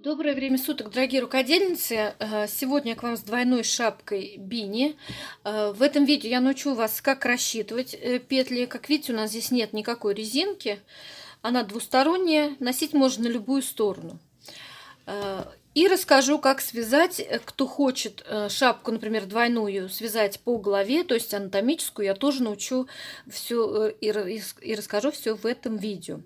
Доброе время суток, дорогие рукодельницы! Э, сегодня я к вам с двойной шапкой бини. Э, в этом видео я научу вас, как рассчитывать э, петли. Как видите, у нас здесь нет никакой резинки. Она двусторонняя, носить можно на любую сторону. И расскажу, как связать, э, кто хочет э, шапку, например, двойную, связать по голове, то есть анатомическую, я тоже научу все э, и, и расскажу все в этом видео.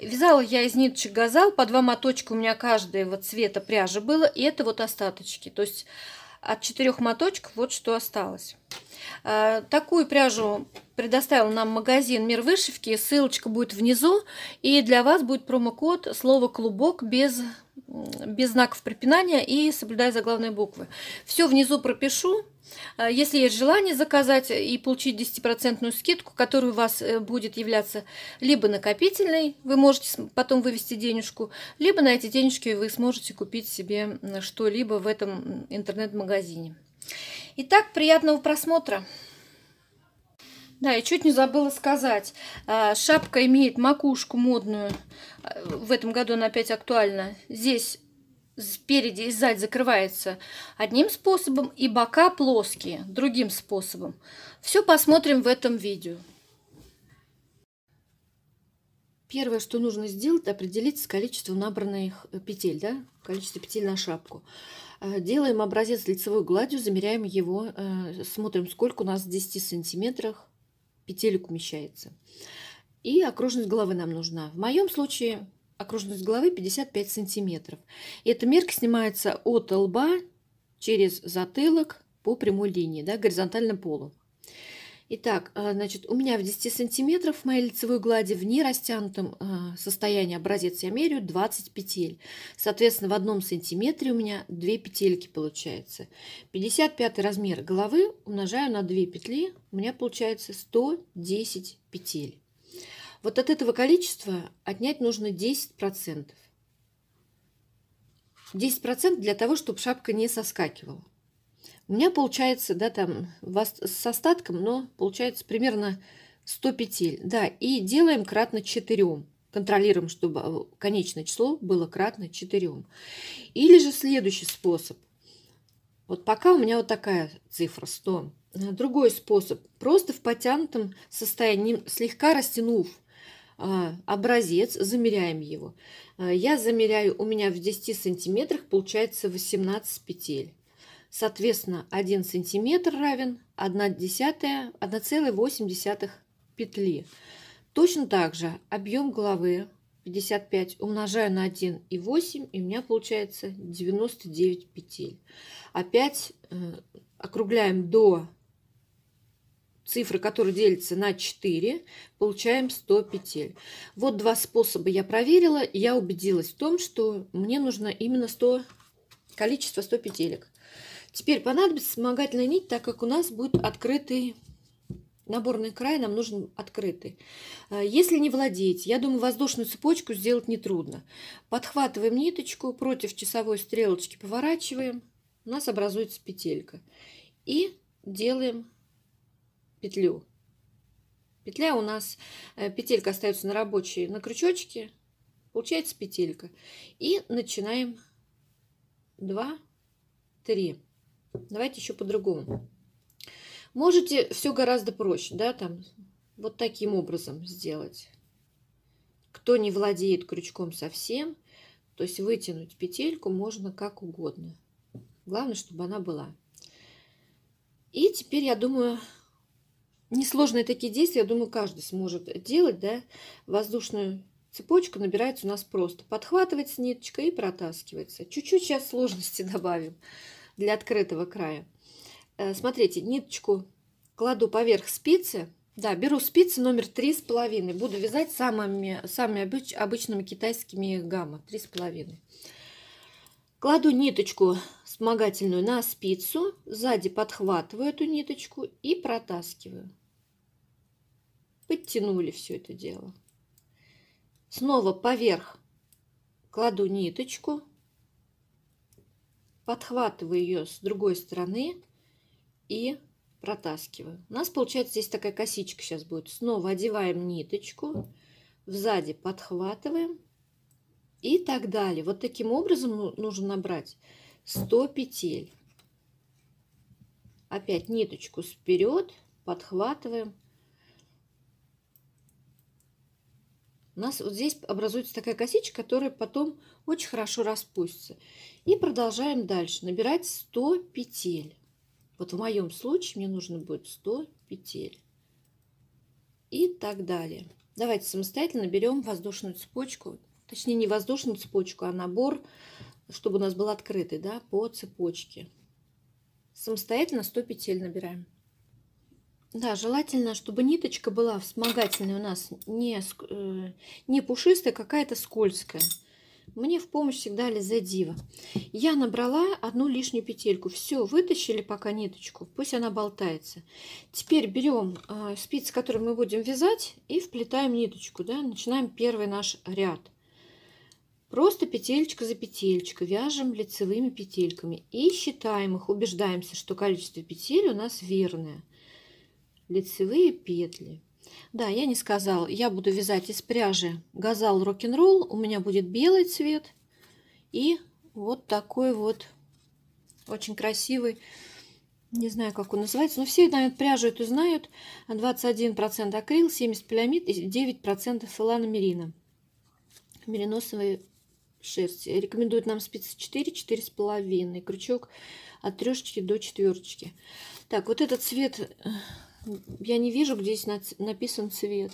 Вязала я из ниточек газал, по два моточка у меня каждого цвета пряжи было, и это вот остаточки, то есть от четырех моточков вот что осталось. Э, такую пряжу предоставил нам магазин «Мир вышивки». Ссылочка будет внизу. И для вас будет промокод слово «клубок» без, без знаков препинания и соблюдая заглавные буквы. Все внизу пропишу. Э, если есть желание заказать и получить 10% скидку, которая у вас э, будет являться либо накопительной, вы можете потом вывести денежку, либо на эти денежки вы сможете купить себе что-либо в этом интернет-магазине. Итак, приятного просмотра. Да, и чуть не забыла сказать. А, шапка имеет макушку модную. А, в этом году она опять актуальна. Здесь спереди и сзади закрывается одним способом, и бока плоские другим способом. Все посмотрим в этом видео. Первое, что нужно сделать, определить количество набранных петель, да, количество петель на шапку. Э, делаем образец лицевой гладью, замеряем его, э, смотрим, сколько у нас в 10 сантиметрах петелек умещается. И окружность головы нам нужна. В моем случае окружность головы 55 сантиметров. И эта мерка снимается от лба через затылок по прямой линии, да, горизонтально полу. Итак, э, значит, у меня в 10 сантиметров в моей лицевой глади в нерастянутом э, состоянии образец я меряю 20 петель. Соответственно, в одном сантиметре у меня 2 петельки получается. 55 размер головы умножаю на 2 петли, у меня получается 110 петель. Вот от этого количества отнять нужно 10%. 10% для того, чтобы шапка не соскакивала. У меня получается, да, там с остатком, но получается примерно 100 петель. Да, и делаем кратно 4. Контролируем, чтобы э, конечное число было кратно 4. Или же следующий способ. Вот пока у меня вот такая цифра 100. А другой способ. Просто в потянутом состоянии, слегка растянув а, образец, замеряем его. А, я замеряю, у меня в 10 сантиметрах получается 18 петель. Соответственно, 1 сантиметр равен 1,8 петли. Точно так же объем головы 55 умножаю на 1,8, и у меня получается 99 петель. Опять э, округляем до цифры, которая делится на 4, получаем 100 петель. Вот два способа я проверила, и я убедилась в том, что мне нужно именно 100, количество 100 петелек. Теперь понадобится вспомогательная нить, так как у нас будет открытый наборный край, нам нужен открытый. А, если не владеете, я думаю, воздушную цепочку сделать нетрудно. Подхватываем ниточку, против часовой стрелочки поворачиваем, у нас образуется петелька. И делаем петлю. Петля у нас, э, петелька остается на рабочей, на крючочке, получается петелька. И начинаем 2, 3. Давайте еще по-другому. Можете все гораздо проще, да, там, вот таким образом сделать. Кто не владеет крючком совсем, то есть вытянуть петельку можно как угодно. Главное, чтобы она была. И теперь, я думаю, несложные такие действия, я думаю, каждый сможет делать, да. Воздушную цепочку набирается у нас просто. Подхватывается ниточка и протаскивается. Чуть-чуть сейчас сложности добавим для открытого края. Э, смотрите, ниточку кладу поверх спицы. Да, беру спицы номер 3,5. Буду вязать самыми, самыми обыч, обычными китайскими гамма. 3,5. Кладу ниточку вспомогательную на спицу. Сзади подхватываю эту ниточку и протаскиваю. Подтянули все это дело. Снова поверх кладу ниточку подхватываю ее с другой стороны и протаскиваю. У нас получается здесь такая косичка сейчас будет. Снова одеваем ниточку, сзади подхватываем и так далее. Вот таким образом ну, нужно набрать 100 петель. Опять ниточку вперед, подхватываем у нас вот здесь образуется такая косичка, которая потом очень хорошо распустится. И продолжаем дальше набирать 100 петель. Вот в моем случае мне нужно будет 100 петель. И так далее. Давайте самостоятельно берем воздушную цепочку. Точнее, не воздушную цепочку, а набор, чтобы у нас был открытый, да, по цепочке. Самостоятельно 100 петель набираем. Да, желательно, чтобы ниточка была вспомогательной у нас не, э, не пушистая, а какая-то скользкая. Мне в помощь всегда Лизе Дива. Я набрала одну лишнюю петельку. Все, вытащили пока ниточку, пусть она болтается. Теперь берем э, спицы, которые мы будем вязать, и вплетаем ниточку. Да? Начинаем первый наш ряд. Просто петелька за петелькой вяжем лицевыми петельками и считаем их, убеждаемся, что количество петель у нас верное лицевые петли. Да, я не сказала, я буду вязать из пряжи газал рок-н-ролл, у меня будет белый цвет и вот такой вот очень красивый, не знаю, как он называется, но все, наверное, пряжу эту знают, 21% акрил, 70% пиламид и 9% филаномерина, мериносовой шерсти. Рекомендуют нам спицы 4, 4,5, крючок от трешечки до четверочки. Так, вот этот цвет э, я не вижу, где здесь написан цвет.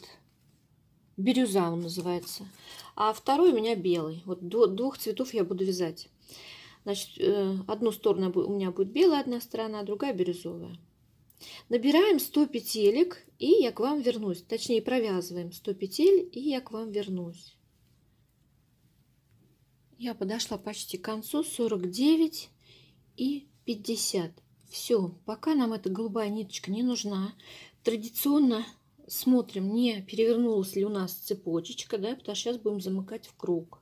Бирюза он называется. А второй у меня белый. Вот двух цветов я буду вязать. Значит, э, одну сторону у меня будет белая одна сторона, а другая бирюзовая. Набираем 100 петелек, и я к вам вернусь. Точнее, провязываем 100 петель, и я к вам вернусь. Я подошла почти к концу. 49 и 50. Все, пока нам эта голубая ниточка не нужна. Традиционно смотрим, не перевернулась ли у нас цепочечка, да, потому что сейчас будем замыкать в круг.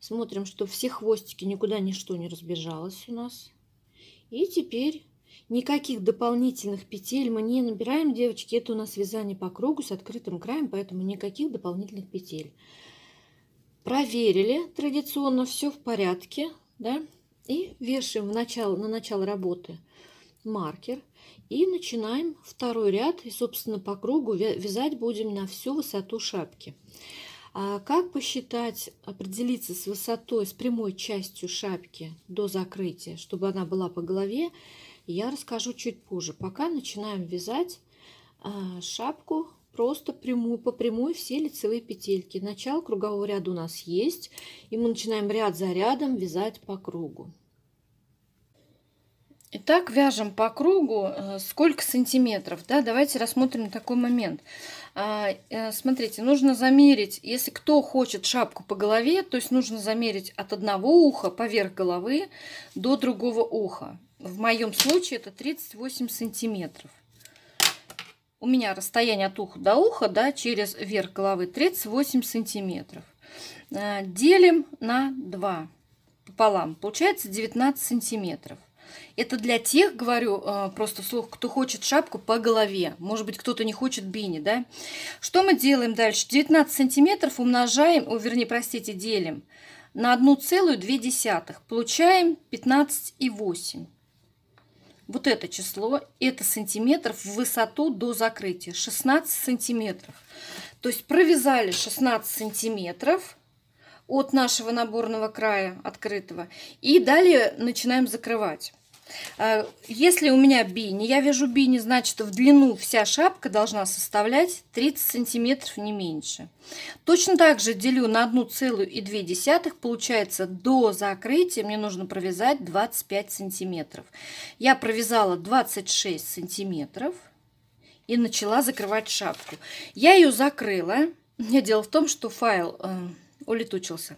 Смотрим, что все хвостики, никуда ничто не разбежалось у нас. И теперь никаких дополнительных петель мы не набираем, девочки. Это у нас вязание по кругу с открытым краем, поэтому никаких дополнительных петель. Проверили традиционно, все в порядке, да, и вешаем в начало, на начало работы маркер. И начинаем второй ряд. И, собственно, по кругу вязать будем на всю высоту шапки. А как посчитать, определиться с высотой, с прямой частью шапки до закрытия, чтобы она была по голове, я расскажу чуть позже. Пока начинаем вязать а, шапку просто прямую, по прямой все лицевые петельки. Начало кругового ряда у нас есть, и мы начинаем ряд за рядом вязать по кругу. Итак, вяжем по кругу э, сколько сантиметров. Да? Давайте рассмотрим такой момент. А, э, смотрите, нужно замерить, если кто хочет шапку по голове, то есть нужно замерить от одного уха поверх головы до другого уха. В моем случае это 38 сантиметров у меня расстояние от уха до уха, да, через верх головы 38 сантиметров. Э, делим на 2 пополам. Получается 19 сантиметров. Это для тех, говорю, э, просто вслух, кто хочет шапку по голове. Может быть, кто-то не хочет бини, да? Что мы делаем дальше? 19 сантиметров умножаем, о, вернее, простите, делим на 1,2. Получаем 15,8 вот это число, это сантиметров в высоту до закрытия. 16 сантиметров. То есть провязали 16 сантиметров от нашего наборного края открытого. И далее начинаем закрывать. Э, если у меня бини, я вяжу бини, значит в длину вся шапка должна составлять 30 сантиметров не меньше. Точно так же делю на 1,2, получается до закрытия мне нужно провязать 25 сантиметров. Я провязала 26 сантиметров и начала закрывать шапку. Я ее закрыла. Дело в том, что файл э, улетучился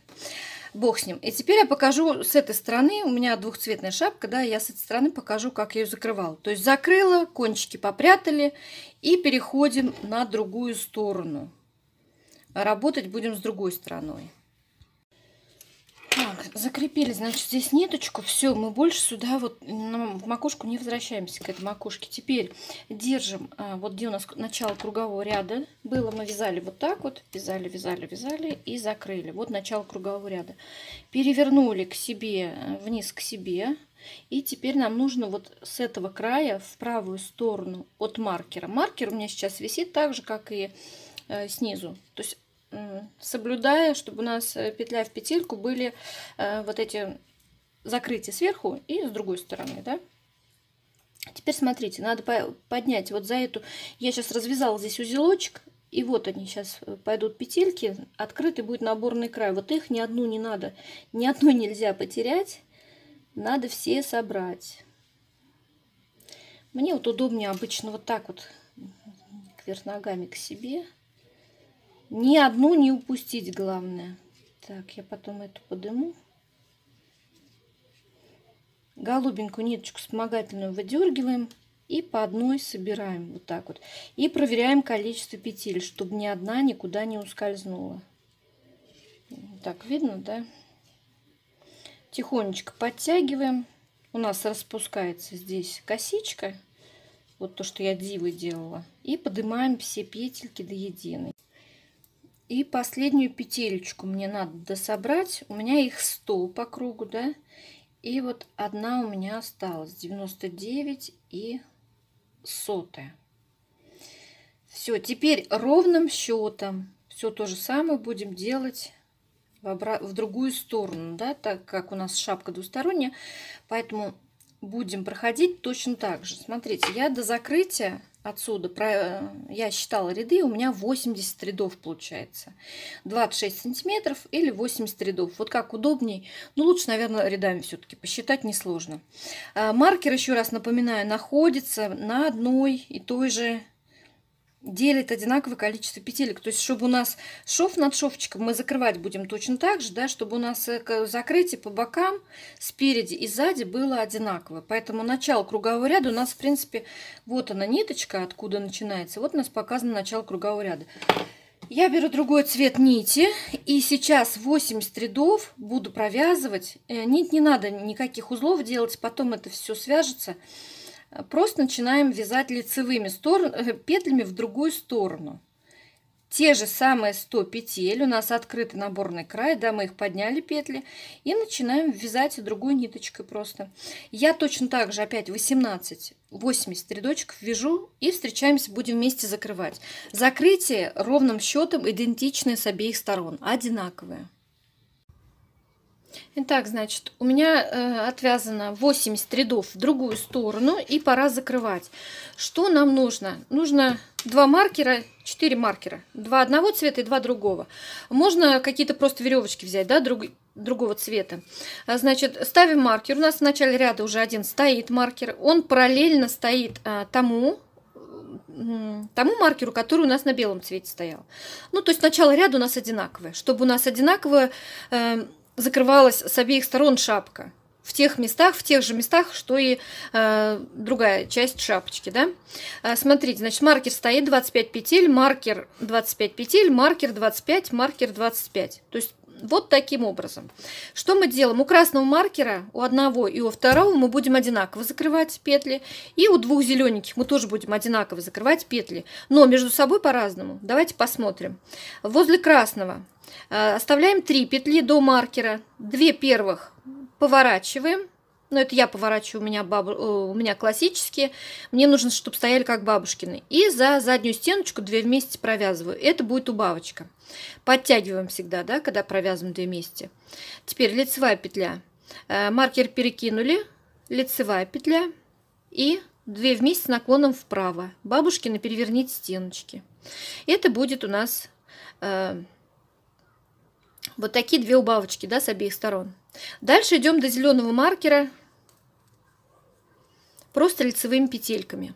бог с ним. И теперь я покажу с этой стороны, у меня двухцветная шапка, да, я с этой стороны покажу, как я ее закрывала. То есть закрыла, кончики попрятали и переходим на другую сторону. Работать будем с другой стороной. Так, закрепили, значит, здесь ниточку. Все, мы больше сюда вот в макушку не возвращаемся, к этой макушке. Теперь держим, а, вот где у нас начало кругового ряда было, мы вязали вот так вот, вязали, вязали, вязали и закрыли. Вот начало кругового ряда. Перевернули к себе, э, вниз к себе. И теперь нам нужно вот с этого края в правую сторону от маркера. Маркер у меня сейчас висит так же, как и э, снизу. То есть соблюдая, чтобы у нас э, петля в петельку были э, вот эти закрытия сверху и с другой стороны, да. Теперь смотрите, надо поднять вот за эту, я сейчас развязала здесь узелочек, и вот они сейчас э, пойдут петельки, открытый будет наборный край. Вот их ни одну не надо, ни одной нельзя потерять, надо все собрать. Мне вот удобнее обычно вот так вот кверх ногами к себе. Ни одну не упустить, главное. Так, я потом эту подыму. Голубенькую ниточку вспомогательную выдергиваем и по одной собираем вот так вот. И проверяем количество петель, чтобы ни одна никуда не ускользнула. Так, видно, да? Тихонечко подтягиваем. У нас распускается здесь косичка. Вот то, что я дивы делала. И поднимаем все петельки до единой. И последнюю петелечку мне надо дособрать. У меня их 100 по кругу, да? И вот одна у меня осталась. 99 и сотая. Все, теперь ровным счетом все то же самое будем делать в, обра... в другую сторону, да, так как у нас шапка двусторонняя. Поэтому будем проходить точно так же. Смотрите, я до закрытия отсюда, про, э, я считала ряды, у меня 80 рядов получается. 26 сантиметров или 80 рядов. Вот как удобней. Ну, лучше, наверное, рядами все-таки посчитать несложно. А, маркер, еще раз напоминаю, находится на одной и той же делит одинаковое количество петелек. То есть, чтобы у нас шов над шовчиком мы закрывать будем точно так же, да, чтобы у нас э, закрытие по бокам спереди и сзади было одинаково. Поэтому начало кругового ряда у нас, в принципе, вот она ниточка, откуда начинается. Вот у нас показано начало кругового ряда. Я беру другой цвет нити и сейчас 80 рядов буду провязывать. Э, нить не надо никаких узлов делать, потом это все свяжется. Просто начинаем вязать лицевыми сторон, э, петлями в другую сторону. Те же самые 100 петель, у нас открытый наборный край, да, мы их подняли петли, и начинаем вязать другой ниточкой просто. Я точно так же опять 18, 80 рядочков вяжу и встречаемся, будем вместе закрывать. Закрытие ровным счетом идентичное с обеих сторон, одинаковое. Итак, значит, у меня э, отвязано 80 рядов в другую сторону и пора закрывать. Что нам нужно? Нужно два маркера, 4 маркера. Два одного цвета и два другого. Можно какие-то просто веревочки взять, да, друг, другого цвета. А, значит, ставим маркер. У нас в начале ряда уже один стоит маркер. Он параллельно стоит э, тому тому маркеру, который у нас на белом цвете стоял. Ну, то есть начало ряда у нас одинаковое. Чтобы у нас одинаковое э, закрывалась с обеих сторон шапка. В тех местах, в тех же местах, что и э, другая часть шапочки, да. А, смотрите, значит, маркер стоит 25 петель, маркер 25 петель, маркер 25, маркер 25. То есть вот таким образом. Что мы делаем? У красного маркера, у одного и у второго мы будем одинаково закрывать петли. И у двух зелененьких мы тоже будем одинаково закрывать петли. Но между собой по-разному. Давайте посмотрим. Возле красного Э, оставляем 3 петли до маркера, 2 первых поворачиваем, ну это я поворачиваю, у меня, бабу, э, у меня классические, мне нужно, чтобы стояли как бабушкины. И за заднюю стеночку 2 вместе провязываю, это будет убавочка. Подтягиваем всегда, да, когда провязываем 2 вместе. Теперь лицевая петля, э, маркер перекинули, лицевая петля и 2 вместе с наклоном вправо. Бабушкины переверните стеночки. Это будет у нас... Вот такие две убавочки, да, с обеих сторон. Дальше идем до зеленого маркера просто лицевыми петельками.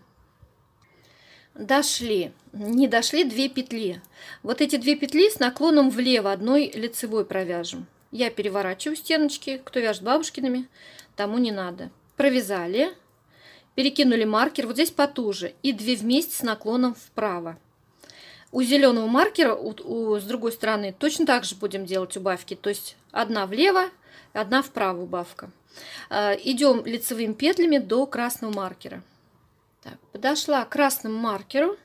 Дошли. Не дошли две петли. Вот эти две петли с наклоном влево одной лицевой провяжем. Я переворачиваю стеночки. Кто вяжет бабушкиными, тому не надо. Провязали. Перекинули маркер вот здесь потуже. И две вместе с наклоном вправо. У зеленого маркера у, у, с другой стороны точно так же будем делать убавки. То есть одна влево, одна вправо убавка. идем лицевыми петлями до красного маркера. Так, подошла к красному маркеру.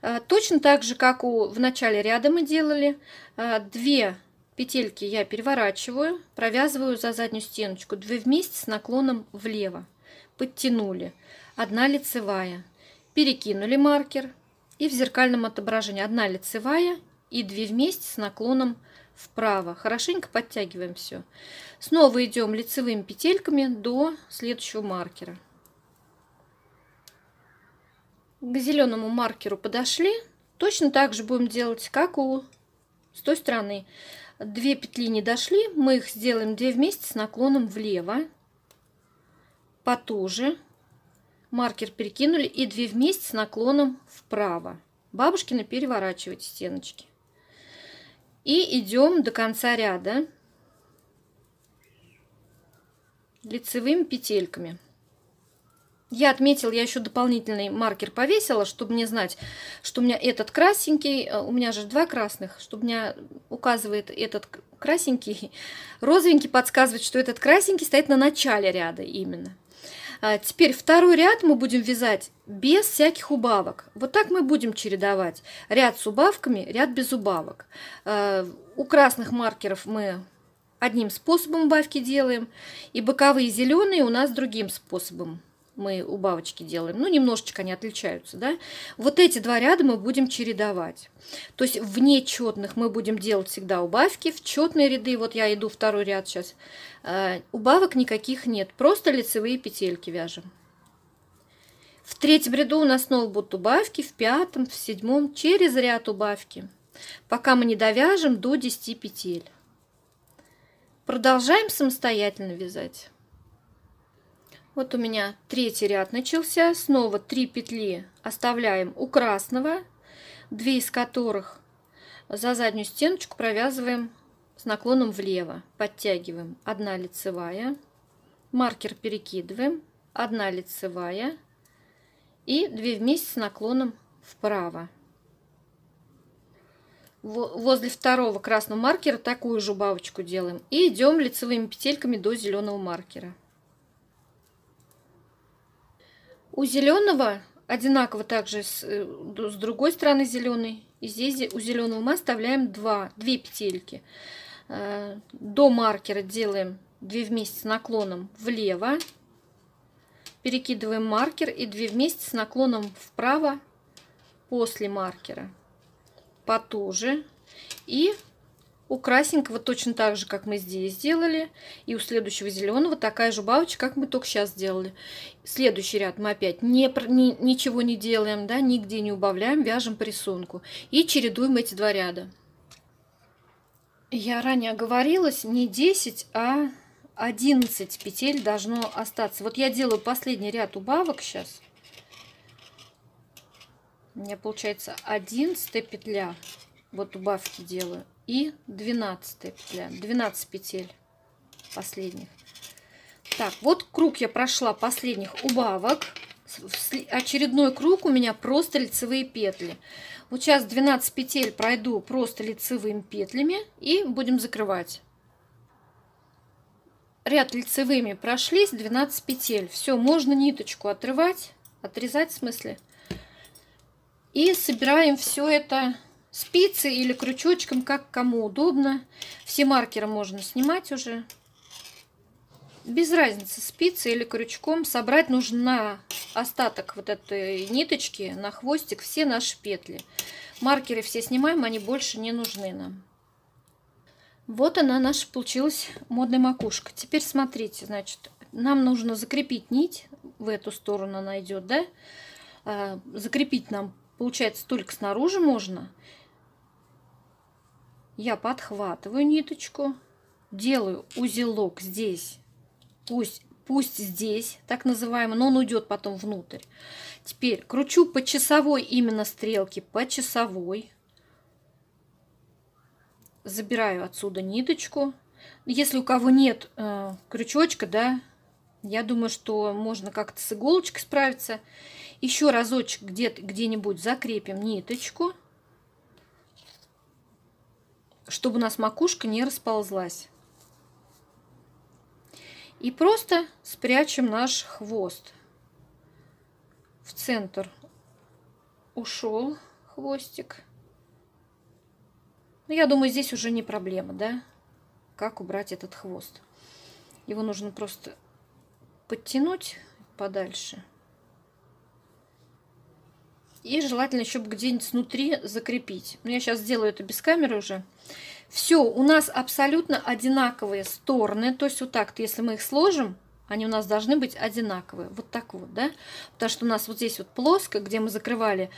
А, точно так же, как у, в начале ряда мы делали. А, две петельки я переворачиваю, провязываю за заднюю стеночку. Две вместе с наклоном влево. Подтянули. Одна лицевая. Перекинули маркер и в зеркальном отображении одна лицевая и две вместе с наклоном вправо. Хорошенько подтягиваем все. Снова идем лицевыми петельками до следующего маркера. К зеленому маркеру подошли. Точно так же будем делать, как у с той стороны. Две петли не дошли, мы их сделаем две вместе с наклоном влево. Потуже маркер перекинули и две вместе с наклоном вправо. Бабушкины переворачивать стеночки. И идем до конца ряда лицевыми петельками. Я отметила, я еще дополнительный маркер повесила, чтобы мне знать, что у меня этот красенький, э, у меня же два красных, чтобы меня указывает этот красенький розовенький подсказывает, что этот красенький стоит на начале ряда именно. А теперь второй ряд мы будем вязать без всяких убавок. Вот так мы будем чередовать. Ряд с убавками, ряд без убавок. А, у красных маркеров мы одним способом убавки делаем, и боковые зеленые у нас другим способом мы убавочки делаем, ну, немножечко они отличаются, да, вот эти два ряда мы будем чередовать. То есть в нечетных мы будем делать всегда убавки, в четные ряды, вот я иду второй ряд сейчас, э, убавок никаких нет, просто лицевые петельки вяжем. В третьем ряду у нас снова будут убавки, в пятом, в седьмом, через ряд убавки, пока мы не довяжем до 10 петель. Продолжаем самостоятельно вязать. Вот у меня третий ряд начался. Снова 3 петли оставляем у красного, 2 из которых за заднюю стеночку провязываем с наклоном влево. Подтягиваем 1 лицевая, маркер перекидываем, 1 лицевая и 2 вместе с наклоном вправо. Возле второго красного маркера такую же бабочку делаем и идем лицевыми петельками до зеленого маркера. У зеленого одинаково также с, э, с другой стороны зеленый. И здесь у зеленого мы оставляем 2, 2 петельки. Э, до маркера делаем 2 вместе с наклоном влево. Перекидываем маркер и 2 вместе с наклоном вправо после маркера. Потуже. И у красенького точно так же, как мы здесь сделали. И у следующего зеленого такая же бабочка, как мы только сейчас сделали. Следующий ряд мы опять не, не, ничего не делаем, да, нигде не убавляем, вяжем по рисунку. И чередуем эти два ряда. Я ранее оговорилась, не 10, а 11 петель должно остаться. Вот я делаю последний ряд убавок сейчас. У меня получается 11 петля. Вот убавки делаю и 12 петля, 12 петель последних. Так, вот круг я прошла последних убавок. Очередной круг у меня просто лицевые петли. Вот сейчас 12 петель пройду просто лицевыми петлями и будем закрывать. Ряд лицевыми прошлись, 12 петель. Все, можно ниточку отрывать, отрезать в смысле. И собираем все это спицы или крючочком, как кому удобно. Все маркеры можно снимать уже. Без разницы, спицы или крючком. Собрать нужно остаток вот этой ниточки на хвостик все наши петли. Маркеры все снимаем, они больше не нужны нам. Вот она наша получилась модная макушка. Теперь смотрите, значит, нам нужно закрепить нить, в эту сторону найдет, да? А, закрепить нам, получается, только снаружи можно я подхватываю ниточку, делаю узелок здесь, пусть, пусть здесь, так называемый, но он уйдет потом внутрь. Теперь кручу по часовой именно стрелке, по часовой. Забираю отсюда ниточку. Если у кого нет э, крючочка, да, я думаю, что можно как-то с иголочкой справиться. Еще разочек где-нибудь где закрепим ниточку чтобы у нас макушка не расползлась. И просто спрячем наш хвост. В центр ушел хвостик. Ну, я думаю, здесь уже не проблема, да? Как убрать этот хвост. Его нужно просто подтянуть подальше. И желательно еще где-нибудь внутри закрепить. Но ну, я сейчас сделаю это без камеры уже. Все, у нас абсолютно одинаковые стороны. То есть вот так, То если мы их сложим, они у нас должны быть одинаковые. Вот так вот, да? Потому что у нас вот здесь вот плоско, где мы закрывали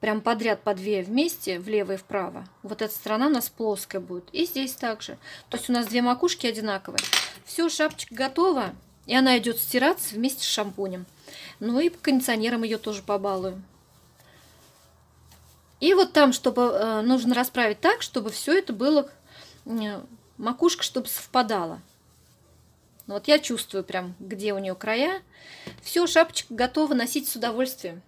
прям подряд по две вместе, влево и вправо. Вот эта сторона у нас плоская будет. И здесь также. То есть у нас две макушки одинаковые. Все, шапочка готова. И она идет стираться вместе с шампунем. Ну и кондиционером ее тоже побалую. И вот там, чтобы э, нужно расправить так, чтобы все это было, э, макушка, чтобы совпадала. Вот я чувствую прям, где у нее края. Все, шапочка готова носить с удовольствием.